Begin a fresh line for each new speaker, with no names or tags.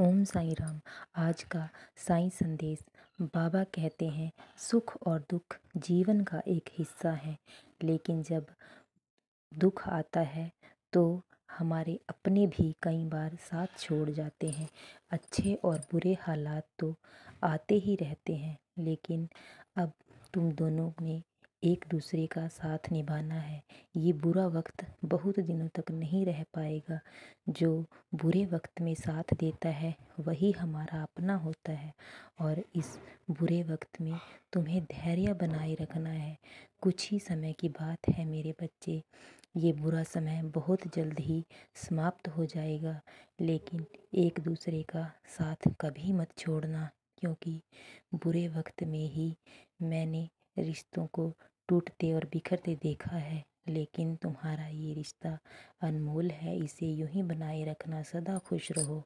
ओम साई राम आज का साई संदेश बाबा कहते हैं सुख और दुख जीवन का एक हिस्सा है लेकिन जब दुख आता है तो हमारे अपने भी कई बार साथ छोड़ जाते हैं अच्छे और बुरे हालात तो आते ही रहते हैं लेकिन अब तुम दोनों ने एक दूसरे का साथ निभाना है ये बुरा वक्त बहुत दिनों तक नहीं रह पाएगा जो बुरे वक्त में साथ देता है वही हमारा अपना होता है और इस बुरे वक्त में तुम्हें धैर्य बनाए रखना है कुछ ही समय की बात है मेरे बच्चे ये बुरा समय बहुत जल्द ही समाप्त हो जाएगा लेकिन एक दूसरे का साथ कभी मत छोड़ना क्योंकि बुरे वक्त में ही मैंने रिश्तों को टूटते और बिखरते देखा है लेकिन तुम्हारा ये रिश्ता अनमोल है इसे यूं ही बनाए रखना सदा खुश रहो